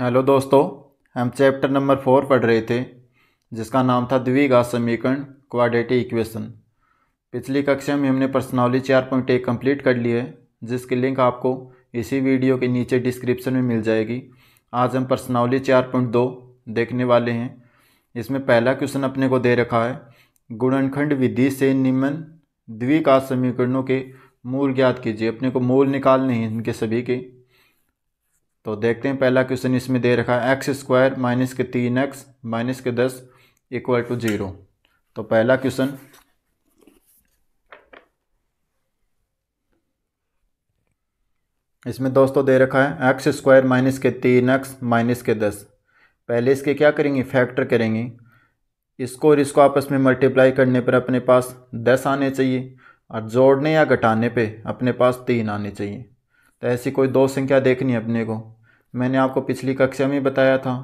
hello दोस्तों हम chapter number four पढ़ रहे थे जिसका नाम था द्विघात समीकरण क्वाड्रेटिक इक्वेशन पिछली कक्षा में हमने पर्सनॉली चार पॉइंट एक कम्प्लीट कर ली है जिसकी लिंक आपको इसी वीडियो के नीचे डिस्क्रिप्शन में मिल जाएगी आज हम पर्सनॉली चार पॉइंट दो देखने वाले हैं इसमें पहला क्वेश्चन अपने को दे रखा है गुणनखंड विधि से निम्न द्विघात समीकरणों के मूल ज्ञात कीजिए अपने को मूल निकालने हैं इनके सभी के तो देखते हैं पहला क्वेश्चन इसमें दे रखा है एक्स स्क्वायर माइनस के तीन एक्स माइनस के दस इक्वल टू जीरो तो पहला क्वेश्चन इसमें दोस्तों दे रखा है एक्स स्क्वायर माइनस के तीन एक्स माइनस के दस पहले इसके क्या करेंगे फैक्टर करेंगे इसको और इसको आपस में मल्टीप्लाई करने पर अपने पास दस आने चाहिए और जोड़ने या घटाने पे अपने पास तीन आने चाहिए तो ऐसी कोई दो संख्या देखनी है अपने को मैंने आपको पिछली कक्षा में बताया था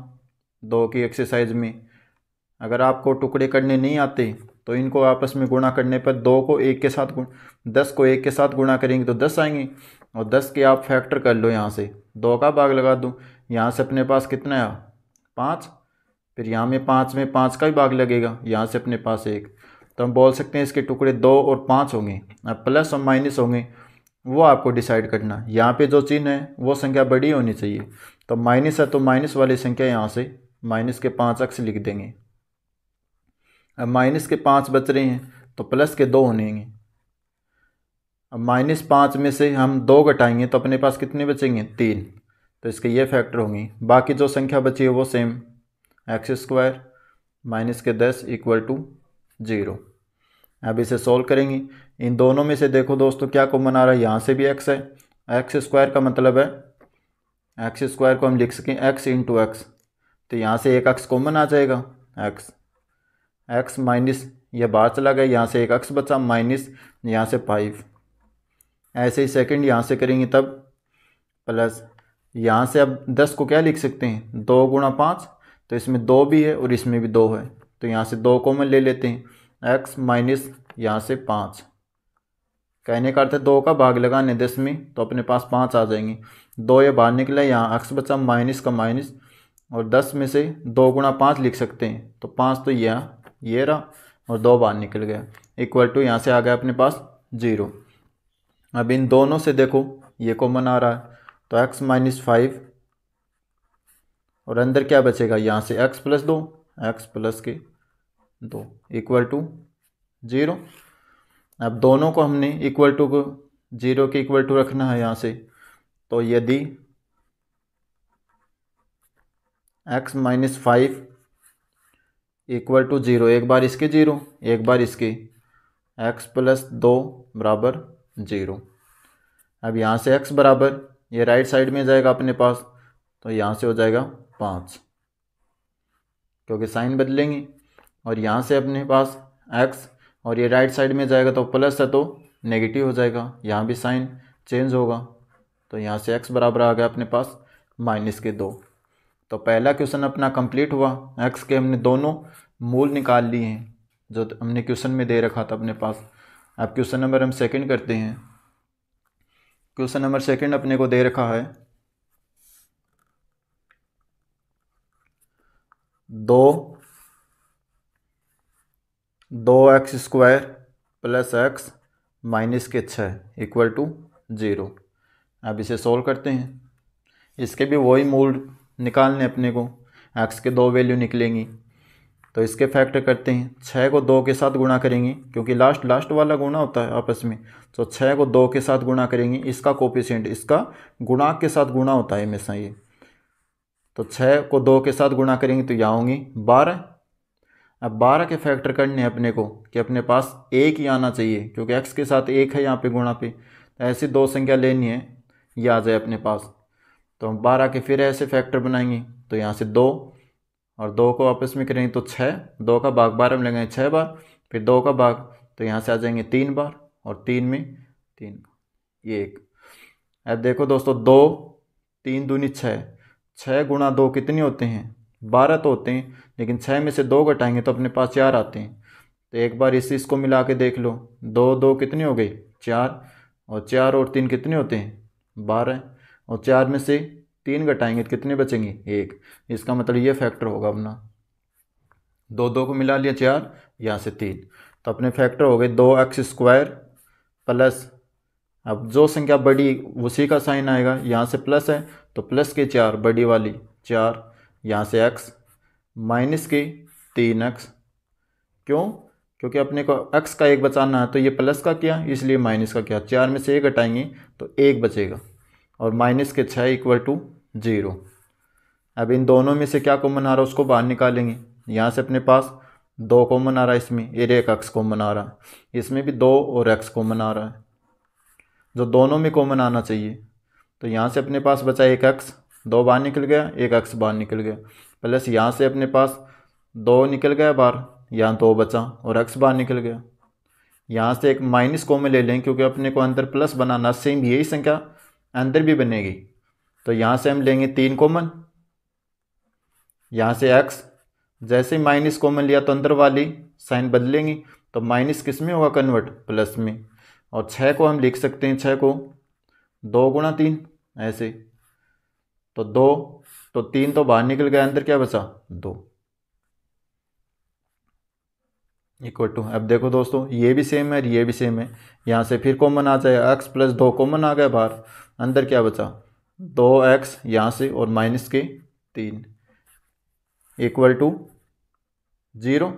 दो की एक्सरसाइज में अगर आपको टुकड़े करने नहीं आते तो इनको आपस में गुणा करने पर दो को एक के साथ गुण दस को एक के साथ गुणा करेंगे तो दस आएंगे और दस के आप फैक्टर कर लो यहाँ से दो का भाग लगा दूँ यहाँ से अपने पास कितना है पाँच फिर यहाँ में पाँच में पाँच का भी भाग लगेगा यहाँ से अपने पास एक तो हम बोल सकते हैं इसके टुकड़े दो और पाँच होंगे अब प्लस और माइनस होंगे वो आपको डिसाइड करना है यहाँ पे जो चिन्ह है वो संख्या बड़ी होनी चाहिए तो माइनस है तो माइनस वाली संख्या यहाँ से माइनस के पाँच अक्स लिख देंगे अब माइनस के पाँच बच रहे हैं तो प्लस के दो होनेंगे अब माइनस पाँच में से हम दो घटाएंगे तो अपने पास कितने बचेंगे तीन तो इसके ये फैक्टर होंगे बाकी जो संख्या बची है वो सेम एक्स स्क्वायर माइनस के दस इक्वल टू ज़ीरो अब इसे सोल्व करेंगे इन दोनों में से देखो दोस्तों क्या कॉमन आ रहा है यहाँ से भी एक्स है एक्स स्क्वायर का मतलब है एक्स स्क्वायर को हम लिख सकें एक्स इंटू एक्स तो यहाँ से एक अक्स कॉमन आ जाएगा एक्स एक्स माइनस यह बाहर चला गया यहाँ से एक अक्स बचा माइनस यहाँ से फाइव ऐसे ही सेकंड यहाँ से करेंगे तब प्लस यहाँ से अब दस को क्या लिख सकते हैं दो गुणा पाँच तो इसमें दो भी है और इसमें भी दो है तो यहाँ से दो कॉमन ले लेते हैं एक्स माइनस यहाँ से पाँच कहने का अर्थ है दो का भाग लगाने दस में तो अपने पास पाँच आ जाएंगे दो ये बाहर निकले यहाँ अक्स बचा माइनस का माइनस और दस में से दो गुणा पाँच लिख सकते हैं तो पाँच तो यह ये रहा और दो बाहर निकल गया इक्वल टू यहाँ से आ गया अपने पास जीरो अब इन दोनों से देखो ये कॉमन आ रहा है तो एक्स माइनस फाइव और अंदर क्या बचेगा यहाँ से एक्स प्लस दो एक्स प्लस के दो इक्वल टू जीरो अब दोनों को हमने इक्वल टू को जीरो के इक्वल टू रखना है यहाँ से तो यदि X minus five equal to zero एक बार इसके ज़ीरो एक बार इसके एक्स प्लस दो बराबर ज़ीरो अब यहाँ से एक्स बराबर ये राइट साइड में जाएगा अपने पास तो यहाँ से हो जाएगा पाँच क्योंकि साइन बदलेंगे और यहाँ से अपने पास एक्स और ये राइट साइड में जाएगा तो प्लस है तो नेगेटिव हो जाएगा यहाँ भी साइन चेंज होगा तो यहाँ से एक्स बराबर आ गया अपने पास माइनस के दो तो पहला क्वेश्चन अपना कंप्लीट हुआ एक्स के हमने दोनों मूल निकाल लिए हैं जो हमने क्वेश्चन में दे रखा था अपने पास अब क्वेश्चन नंबर हम सेकंड करते हैं क्वेश्चन नंबर सेकंड अपने को दे रखा है दो दो x square plus X minus के छः इक्वल टू ज़ीरो अब इसे सोल्व करते हैं इसके भी वही मूल निकालने अपने को एक्स के दो वैल्यू निकलेंगी तो इसके फैक्टर करते हैं छः को दो के साथ गुणा करेंगे क्योंकि लास्ट लास्ट वाला गुणा होता है आपस में तो छः को दो के साथ गुणा करेंगे इसका कोपिशेंट इसका गुणा के साथ गुणा होता है हमेशा ये तो छः को दो के साथ गुणा करेंगे तो यह होंगी बारह अब बारह के फैक्टर करने हैं अपने को कि अपने पास एक ही आना चाहिए क्योंकि एक्स के साथ एक है यहाँ पे गुणा पे तो ऐसी दो संख्या लेनी है ये आ जाए अपने पास तो हम बारह के फिर ऐसे फैक्टर बनाएंगे तो यहाँ से दो और दो को आपस में करेंगे तो छः दो का भाग बारह में लगाएंगे छः बार फिर दो का भाग तो यहाँ से आ जाएंगे तीन बार और तीन में तीन ये एक अब देखो दोस्तों दो तीन दूनी छः छः गुणा दो कितनी होते हैं बारह तो होते हैं लेकिन छः में से दो घटाएंगे तो अपने पास चार आते हैं तो एक बार इस इसको मिला के देख लो दो दो कितने हो गए चार और चार और तीन कितने होते हैं बारह और चार में से तीन घटाएंगे तो कितने बचेंगे एक इसका मतलब ये फैक्टर होगा अपना दो दो को मिला लिया चार यहाँ से तीन तो अपने फैक्टर हो गए दो एक्स स्क्वायर प्लस अब जो संख्या बड़ी उसी का साइन आएगा यहाँ से प्लस है तो प्लस के चार बड़ी वाली चार यहाँ से एक्स माइनस के तीन एक्स क्यों क्योंकि अपने को एक्स का एक बचाना है तो ये प्लस का किया इसलिए माइनस का किया चार में से एक हटाएंगे तो एक बचेगा और माइनस के छः इक्वल टू जीरो अब इन दोनों में से क्या कॉमन आ रहा है उसको बाहर निकालेंगे यहाँ से अपने पास दो कॉमन आ रहा है इसमें एर एक एक्स कॉमन आ रहा है इसमें भी दो और एक्स कॉमन आ रहा है जो दोनों में कॉमन आना चाहिए तो यहाँ से अपने पास बचा एक एक्स दो बाहर निकल गया एक एक्स बाहर निकल गया प्लस यहाँ से अपने पास दो निकल गया बार यहाँ दो बचा और एक्स बाहर निकल गया यहाँ से एक माइनस कॉमन ले लें क्योंकि अपने को अंदर प्लस बनाना सेम यही संख्या अंदर भी बनेगी तो यहाँ से हम लेंगे तीन कॉमन यहाँ से एक्स जैसे माइनस कॉमन लिया तो अंदर वाली साइन बदलेंगी तो माइनस किस में होगा कन्वर्ट प्लस में और छः को हम लिख सकते हैं छः को दो गुणा तीन ऐसे तो दो तो तीन तो बाहर निकल गया अंदर क्या बचा दो इक्वल टू अब देखो दोस्तों ये भी सेम है और ये भी सेम है यहाँ से फिर कॉमन आ जाए एक्स प्लस दो कॉमन आ गया बाहर अंदर क्या बचा दो एक्स यहाँ से और माइनस के तीन इक्वल टू जीरो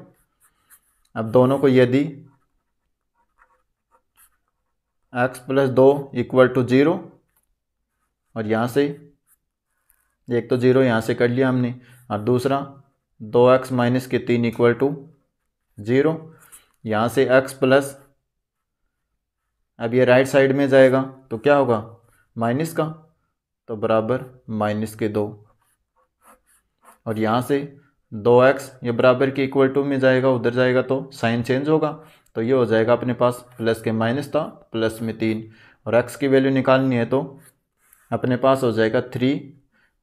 अब दोनों को यदि एक्स प्लस दो इक्वल टू जीरो और यहाँ से एक तो ज़ीरो यहाँ से कर लिया हमने और दूसरा दो एक्स माइनस के तीन इक्वल टू ज़ीरो यहाँ से एक्स प्लस अब ये राइट साइड में जाएगा तो क्या होगा माइनस का तो बराबर माइनस के दो और यहाँ से दो एक्स ये बराबर के इक्वल टू में जाएगा उधर जाएगा तो साइन चेंज होगा तो ये हो जाएगा अपने पास प्लस के माइनस था प्लस में तीन और एक्स की वैल्यू निकालनी है तो अपने पास हो जाएगा थ्री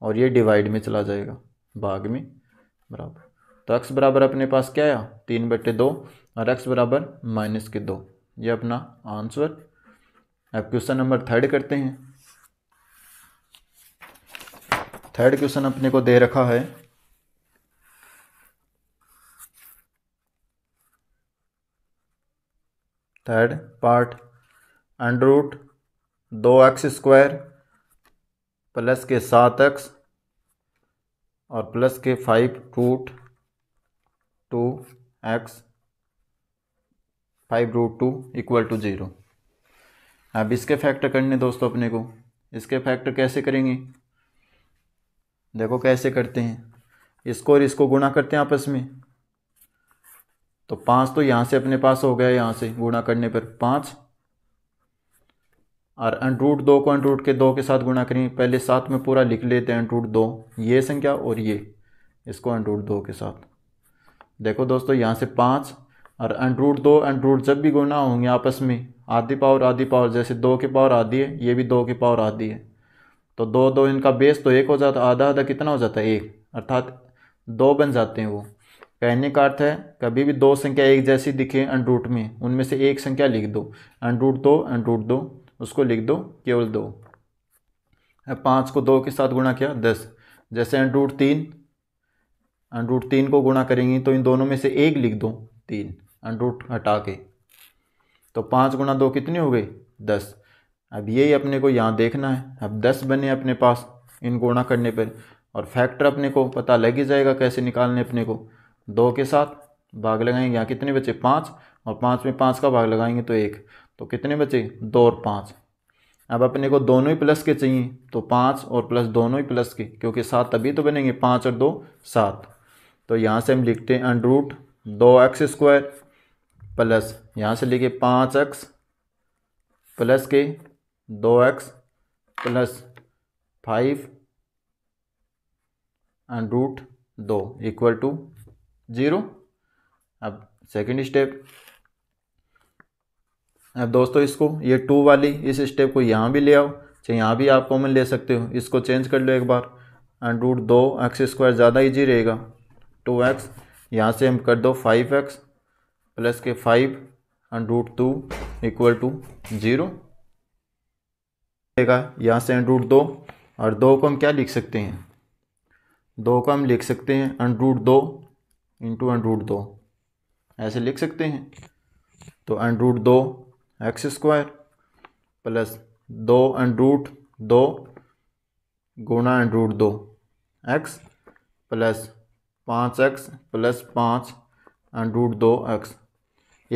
और ये डिवाइड में चला जाएगा भाग में बराबर तो एक्स बराबर अपने पास क्या आया तीन बटे दो और एक्स बराबर माइनस के दो ये अपना आंसर अब क्वेश्चन नंबर थर्ड करते हैं थर्ड क्वेश्चन अपने को दे रखा है थर्ड पार्ट अंडर रूट दो एक्स स्क्वायर प्लस के सात एक्स और प्लस के five root two X five root two equal to zero अब इसके फैक्टर करने दोस्तों अपने को इसके फैक्टर कैसे करेंगे देखो कैसे करते हैं इसको और इसको गुणा करते हैं आपस में तो पाँच तो यहाँ से अपने पास हो गया यहाँ से गुणा करने पर पाँच और अन रूट दो को अनरूट रूट के दो के साथ गुणा करें पहले साथ में पूरा लिख लेते हैं अन रूट दो ये संख्या और ये इसको अनरूट रूट दो के साथ देखो दोस्तों यहाँ से पाँच और अनरूट रूट दो अन रूट जब भी गुणा होंगे आपस में आधी पावर आधी पावर जैसे दो के पावर आधी है ये भी दो के पावर आधी है तो दो दो इनका बेस तो एक हो जाता आधा आधा कितना हो जाता है एक अर्थात दो बन जाते हैं वो कहने का अर्थ है कभी भी दो संख्या एक जैसी दिखे अनरूट में उनमें से एक संख्या लिख दो अनरूट दो अनरूट दो उसको लिख दो केवल दो पाँच को दो के साथ गुणा किया दस जैसे अंडरूट तीन अंडरूट तीन को गुणा करेंगे तो इन दोनों में से एक लिख दो तीन अंडरूट हटा के तो पाँच गुणा दो कितने हो गए दस अब यही अपने को यहाँ देखना है अब दस बने अपने पास इन गुणा करने पर और फैक्टर अपने को पता लग ही जाएगा कैसे निकालने अपने को दो के साथ भाग लगाएंगे यहाँ कितने बचे पाँच और पाँच में पाँच का भाग लगाएंगे तो एक तो कितने बचे दो और पाँच अब अपने को दोनों ही प्लस के चाहिए तो पाँच और प्लस दोनों ही प्लस के क्योंकि सात तभी तो बनेंगे पाँच और दो सात तो यहाँ से हम लिखते हैं अंड रूट दो एक्स स्क्वायर प्लस यहाँ से लिखे पाँच एक्स प्लस के दो X plus five under root दो इक्वल टू ज़ीरो अब सेकेंड स्टेप अब दोस्तों इसको ये टू वाली इस स्टेप को यहाँ भी ले आओ चाहे यहाँ भी आप कॉमन ले सकते हो इसको चेंज कर लो एक बार एंड रूट दो एक्स स्क्वायर ज़्यादा ईजी रहेगा टू एक्स यहाँ से हम कर दो फाइव एक्स प्लस के five under root two equal to zero रहेगा यहाँ से एंड रूट दो और दो को हम क्या लिख सकते हैं दो को हम लिख सकते हैं एंड रूट दो इंटू एंड रूट दो ऐसे लिख सकते हैं तो एंड रूट दो एक्स स्क्वायर प्लस दो एंड रूट दो गुणा एंड रूट दो एक्स प्लस पाँच एक्स प्लस पाँच एंड रूट दो एक्स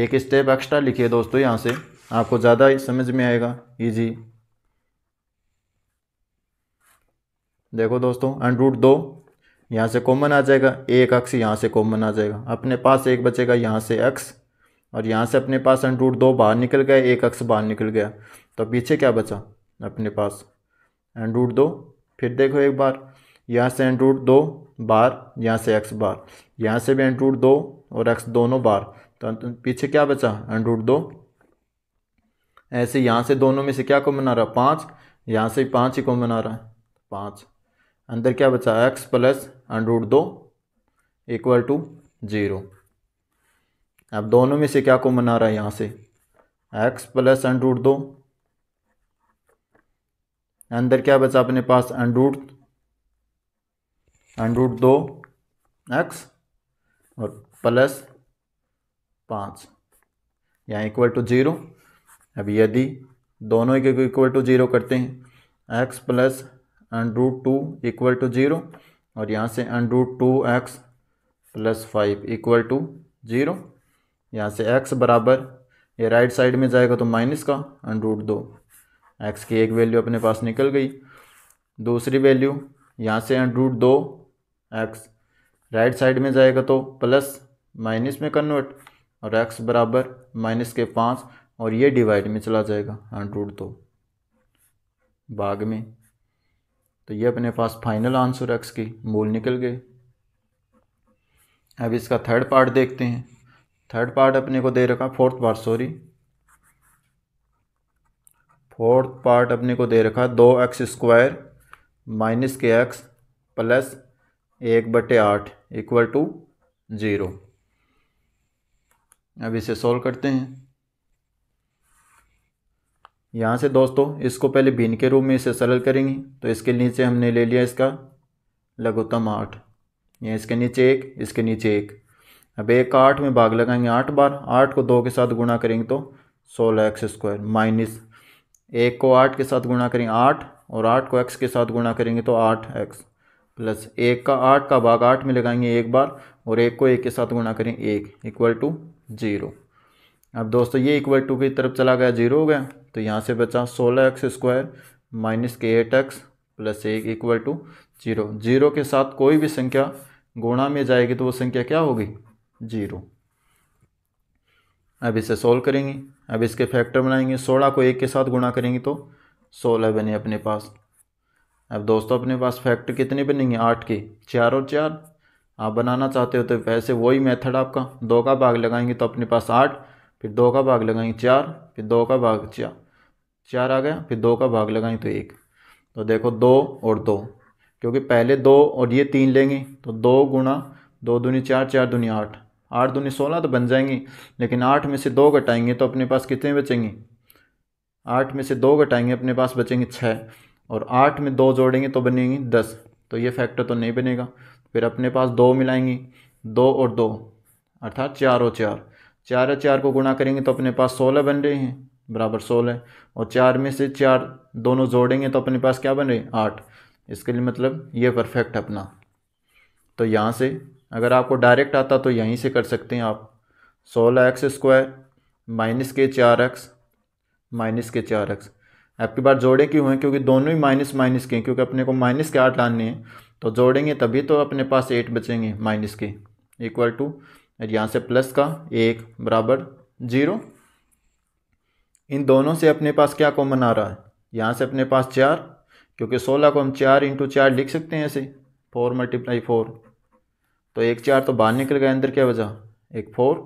एक स्टेप एक्स्ट्रा लिखिए दोस्तों यहाँ से आपको ज़्यादा समझ में आएगा इजी देखो दोस्तों एंड रूट दो यहाँ से कॉमन आ जाएगा एक एक्स यहाँ से कॉमन आ जाएगा अपने पास एक बचेगा यहाँ से एक्स और यहाँ से अपने पास अंड रूट दो बाहर निकल गए एक अक्स बाहर निकल गया तो पीछे क्या बचा अपने पास एंड रूट दो फिर देखो एक बार यहाँ से अंड रूट दो बार यहाँ से एक्स बार यहाँ से भी अंड रूट दो और एक्स दोनों बार तो पीछे क्या बचा अंड रूट दो ऐसे यहाँ से दोनों में से क्या कॉमन आ रहा है पाँच यहाँ से पाँच ही कॉमन आ रहा है पाँच अंदर क्या बचा एक्स प्लस अंड रूट दो इक्वल टू ज़ीरो अब दोनों में से क्या कॉमन आ रहा है यहाँ से एक्स प्लस अंडरूट दो अंदर क्या बचा अपने पास अंडरूट अंडरूट दो एक्स और प्लस पाँच यहाँ इक्वल टू ज़ीरो अब यदि दोनों ही इक्वल टू ज़ीरो करते हैं X plus under root two equal to zero और यहाँ से under root two X plus five equal to zero यहाँ से एक्स बराबर ये राइट साइड में जाएगा तो माइनस का अंड रूट दो एक्स की एक वैल्यू अपने पास निकल गई दूसरी वैल्यू यहाँ से अंड रूट दो एक्स राइट साइड में जाएगा तो प्लस माइनस में कन्वर्ट और एक्स बराबर माइनस के पाँच और ये डिवाइड में चला जाएगा अंड रूट दो बाग में तो ये अपने पास फाइनल आंसर एक्स की मूल निकल गए अब इसका थर्ड पार्ट देखते हैं थर्ड पार्ट अपने को दे रखा fourth part sorry fourth part अपने को दे रखा दो x square minus k x plus एक बटे आठ इक्वल टू ज़ीरो अब इसे सॉल्व करते हैं यहाँ से दोस्तों इसको पहले बीन के रूप में इसे सरल करेंगे तो इसके नीचे हमने ले लिया इसका लघुत्तम आठ या इसके नीचे एक इसके नीचे एक अब एक आठ में भाग लगाएंगे आठ बार आठ को दो के साथ गुणा करेंगे तो सोलह एक्स स्क्वायर माइनस एक को आठ के साथ गुणा करेंगे आठ और आठ को एक्स के साथ गुणा करेंगे तो आठ एक्स प्लस एक का आठ का भाग आठ में लगाएंगे एक बार और एक को एक के साथ गुणा करें एक इक्वल टू जीरो अब दोस्तों ये इक्वल टू की तरफ चला गया जीरो हो गया तो यहाँ से बचा सोलह x square minus k eight x plus एक इक्वल टू जीरो जीरो के साथ कोई भी संख्या गुणा में जाएगी तो वो संख्या क्या होगी जीरो अब इसे सोल्व करेंगे अब इसके फैक्टर बनाएंगे सोलह को एक के साथ गुणा करेंगे तो सोलह बने अपने पास अब दोस्तों अपने पास फैक्टर कितने बनेंगे आठ के चार और चार आप बनाना चाहते हो तो वैसे वही मेथड आपका दो का भाग लगाएंगे तो अपने पास आठ फिर दो का भाग लगाएंगे चार फिर दो का भाग चार चार आ गया फिर दो का भाग लगाएंगे तो एक तो देखो दो और दो क्योंकि पहले दो और ये तीन लेंगे तो दो गुणा दो दूनी चार चार दूनी आठ आठ दूनी सोलह तो बन जाएंगी लेकिन आठ में से दो घटाएंगे तो अपने पास कितने बचेंगे आठ में से दो घटाएंगे अपने पास बचेंगे छः और आठ में दो जोड़ेंगे तो बनेंगी दस तो ये फैक्टर तो नहीं बनेगा फिर अपने पास दो मिलाएंगे दो और दो अर्थात चार और चार चार और चार को गुणा करेंगे तो अपने पास सोलह बन रहे हैं बराबर सोलह और चार में से चार दोनों जोड़ेंगे तो अपने पास क्या बन रहे आठ इसके लिए मतलब ये परफेक्ट अपना तो यहाँ से अगर आपको डायरेक्ट आता तो यहीं से कर सकते हैं आप सोलह एक्स स्क्वायर माइनस के चार एक्स माइनस के चार एक्स आपकी बार जोड़े क्यों हैं क्योंकि दोनों ही माइनस माइनस के हैं क्योंकि अपने को माइनस के आठ लाने हैं तो जोड़ेंगे तभी तो अपने पास एट बचेंगे माइनस के इक्वल टू और यहाँ से प्लस का एक बराबर जीरो इन दोनों से अपने पास क्या कॉमन आ रहा है यहाँ से अपने पास चार क्योंकि सोलह को हम चार इंटू चार लिख सकते हैं ऐसे फोर मल्टीप्लाई फोर तो एक चार तो बाहर निकल गया अंदर क्या वजह एक फोर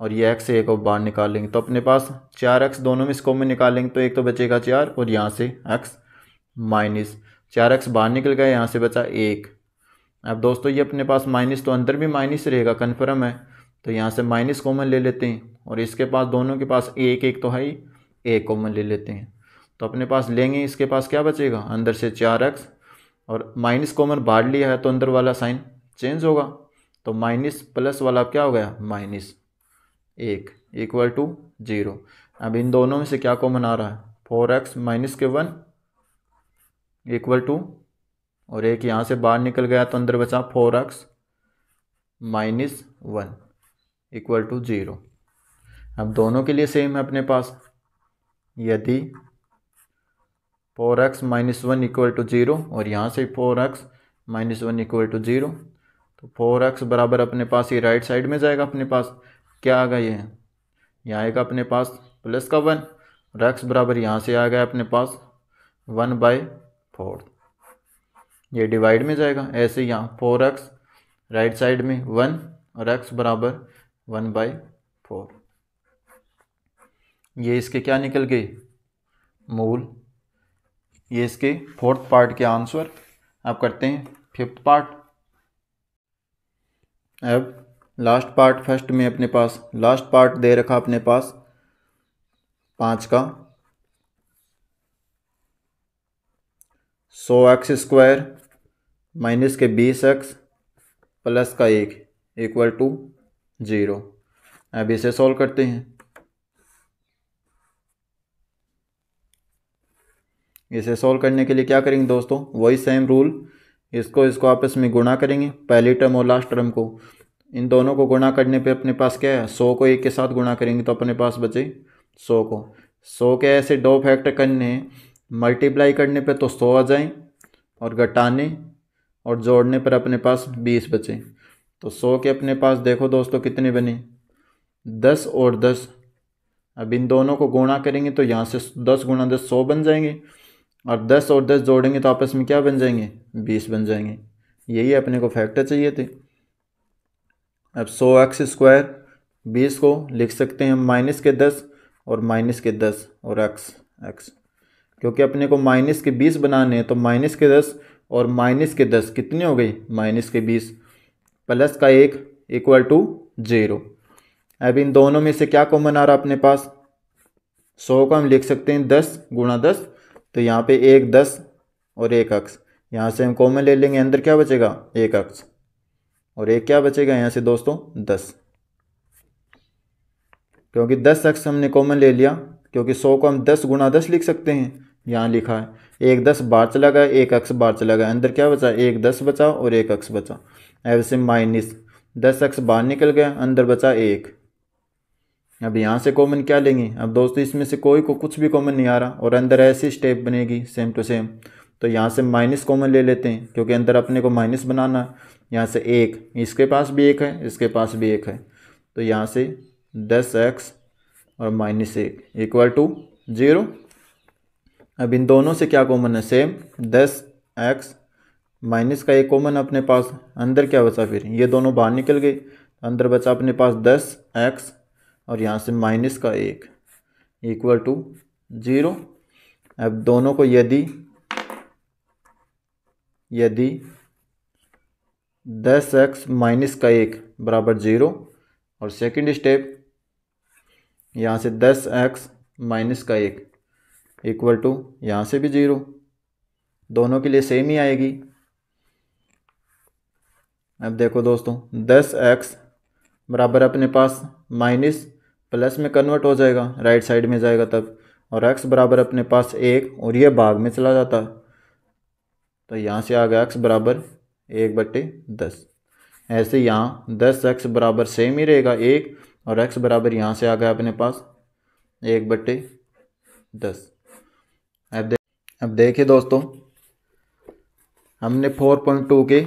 और ये एक्स एक और बाहर निकाल लेंगे तो अपने पास चार एक्स दोनों में स्कोप में निकालेंगे तो एक तो बचेगा चार और यहाँ से एक्स माइनस चार एक्स बाहर निकल गया यहाँ से बचा एक अब दोस्तों ये अपने पास माइनस तो अंदर भी माइनस रहेगा कन्फर्म है तो यहाँ से माइनस कॉमन ले लेते हैं और इसके पास दोनों के पास एक एक तो है ही एक कॉमन ले लेते हैं तो अपने पास लेंगे इसके पास क्या बचेगा अंदर से चार एक्स और माइनस कॉमन बाढ़ लिया है तो अंदर वाला साइन चेंज होगा तो माइनस प्लस वाला क्या हो गया माइनस एक इक्वल टू जीरो अब इन दोनों में से क्या कॉमन आ रहा है फोर एक्स माइनस के वन इक्वल टू और एक यहाँ से बाहर निकल गया तो अंदर बचा four x minus one equal to zero अब दोनों के लिए सेम है अपने पास यदि four x minus one equal to zero और यहाँ से four x minus one equal to zero तो फोर एक्स बराबर अपने पास ये राइट साइड में जाएगा अपने पास क्या आ गया ये यहाँ आएगा अपने पास प्लस का वन और एक्स बराबर यहाँ से आ गया अपने पास वन बाई फोर ये डिवाइड में जाएगा ऐसे यहाँ फोर एक्स राइट साइड में वन और एक्स बराबर वन बाई फोर ये इसके क्या निकल गए मूल ये इसके फोर्थ पार्ट के आंसर आप करते हैं फिफ्थ पार्ट अब लास्ट पार्ट फर्स्ट में अपने पास लास्ट पार्ट दे रखा अपने पास पाँच का सौ एक्स स्क्वायर माइनस के बीस एक्स प्लस का एक इक्वल टू ज़ीरो अब इसे सॉल्व करते हैं इसे सॉल्व करने के लिए क्या करेंगे दोस्तों वही सेम रूल इसको इसको आपस में गुणा करेंगे पहली टर्म और लास्ट टर्म को इन दोनों को गुणा करने पे अपने पास क्या है सौ को एक के साथ गुणा करेंगे तो अपने पास बचे सौ को सौ के ऐसे दो फैक्टर करने मल्टीप्लाई करने पे तो सौ आ जाए और घटाने और जोड़ने पर अपने पास बीस बचे तो सौ के अपने पास देखो दोस्तों कितने बने दस और दस अब इन दोनों को गुणा करेंगे तो यहाँ से दस गुणा दस सौ बन जाएंगे और दस और दस जोड़ेंगे तो आपस में क्या बन जाएंगे बीस बन जाएंगे यही अपने को फैक्टर चाहिए थे अब सौ एक्स स्क्वायर बीस को लिख सकते हैं माइनस के दस और माइनस के दस और एक्स एक्स क्योंकि अपने को माइनस के बीस बनाने हैं तो माइनस के दस और माइनस के दस कितने हो गई माइनस के बीस प्लस का एक इक्वल टू ज़ीरो अब इन दोनों में से क्या कॉमन आ रहा अपने पास सौ को हम लिख सकते हैं दस गुणा दस तो यहाँ पे एक दस और एक अक्स यहाँ से हम कॉमन ले लेंगे अंदर क्या बचेगा एक अक्स और एक क्या बचेगा यहाँ से दोस्तों दस क्योंकि दस अक्स हमने कॉमन ले लिया क्योंकि सौ को हम दस गुना दस लिख सकते हैं यहाँ लिखा है एक दस बार चला गया एक अक्स बार चला गया अंदर क्या बचा एक दस बचा और एक अक्स बचा ऐसे माइनस दस अक्स बाहर निकल गया अंदर बचा एक अब यहाँ से कॉमन क्या लेंगे अब दोस्तों इसमें से कोई को कुछ भी कॉमन नहीं आ रहा और अंदर ऐसी स्टेप बनेगी सेम टू सेम तो यहाँ से माइनस कॉमन ले लेते हैं क्योंकि अंदर अपने को माइनस बनाना है यहाँ से एक इसके पास भी एक है इसके पास भी एक है तो यहाँ से दस एक्स और माइनस एक इक्वल टू ज़ीरो अब इन दोनों से क्या कॉमन है सेम दस एक्स माइनस का एक कॉमन अपने पास अंदर क्या बचा फिर ये दोनों बाहर निकल गए अंदर बचा अपने पास दस एक्स और यहाँ से माइनस का एक इक्वल टू ज़ीरो अब दोनों को यदि यदि दस एक्स माइनस का एक बराबर ज़ीरो और सेकंड स्टेप यहाँ से दस एक्स माइनस का एक इक्वल टू यहाँ से भी ज़ीरो दोनों के लिए सेम ही आएगी अब देखो दोस्तों दस एक्स बराबर अपने पास माइनस प्लस में कन्वर्ट हो जाएगा राइट साइड में जाएगा तब और एक्स बराबर अपने पास एक और ये भाग में चला जाता तो यहाँ से आ गया एक्स बराबर एक बट्टे दस ऐसे यहाँ दस एक्स बराबर सेम ही रहेगा एक और एक्स बराबर यहाँ से आ गया अपने पास एक बट्टे दस अब देख अब देखिए दोस्तों हमने फोर पॉइंट टू के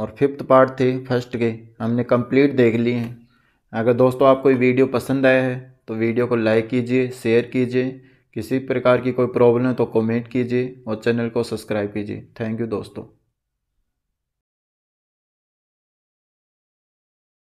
और फिफ्थ पार्ट थे फर्स्ट के हमने कंप्लीट देख लिए हैं अगर दोस्तों आपको ये वीडियो पसंद आया है तो वीडियो को लाइक कीजिए शेयर कीजिए किसी प्रकार की कोई प्रॉब्लम है तो कमेंट कीजिए और चैनल को सब्सक्राइब कीजिए थैंक यू दोस्तों